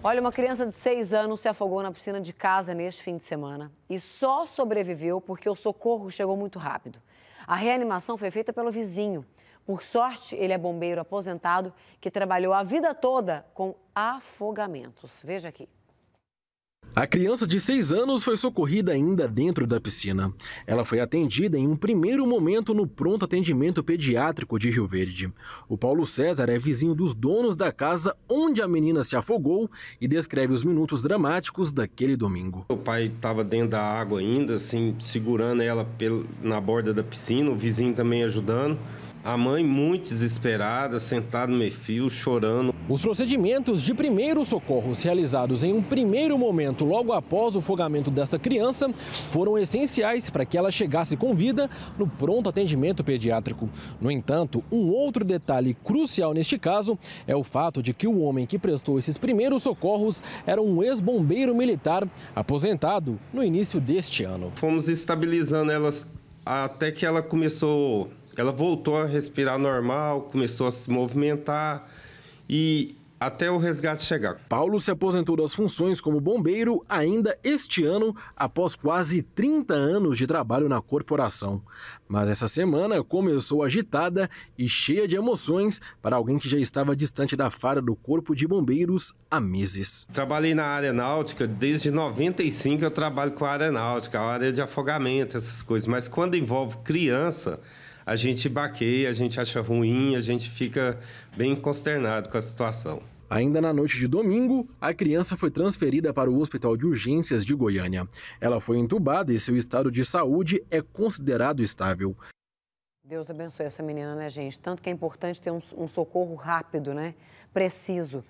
Olha, uma criança de 6 anos se afogou na piscina de casa neste fim de semana e só sobreviveu porque o socorro chegou muito rápido. A reanimação foi feita pelo vizinho. Por sorte, ele é bombeiro aposentado que trabalhou a vida toda com afogamentos. Veja aqui. A criança de 6 anos foi socorrida ainda dentro da piscina. Ela foi atendida em um primeiro momento no pronto atendimento pediátrico de Rio Verde. O Paulo César é vizinho dos donos da casa onde a menina se afogou e descreve os minutos dramáticos daquele domingo. O pai estava dentro da água ainda, assim, segurando ela na borda da piscina, o vizinho também ajudando. A mãe, muito desesperada, sentada no meio-fio, chorando. Os procedimentos de primeiros socorros realizados em um primeiro momento, logo após o fogamento desta criança, foram essenciais para que ela chegasse com vida no pronto atendimento pediátrico. No entanto, um outro detalhe crucial neste caso é o fato de que o homem que prestou esses primeiros socorros era um ex-bombeiro militar aposentado no início deste ano. Fomos estabilizando elas até que ela começou ela voltou a respirar normal, começou a se movimentar e até o resgate chegar. Paulo se aposentou das funções como bombeiro ainda este ano, após quase 30 anos de trabalho na corporação. Mas essa semana começou agitada e cheia de emoções para alguém que já estava distante da fara do Corpo de Bombeiros há meses. Trabalhei na área náutica desde 95, eu trabalho com a área náutica, a área de afogamento, essas coisas, mas quando envolve criança, a gente baqueia, a gente acha ruim, a gente fica bem consternado com a situação. Ainda na noite de domingo, a criança foi transferida para o Hospital de Urgências de Goiânia. Ela foi entubada e seu estado de saúde é considerado estável. Deus abençoe essa menina, né, gente? Tanto que é importante ter um, um socorro rápido, né? Preciso.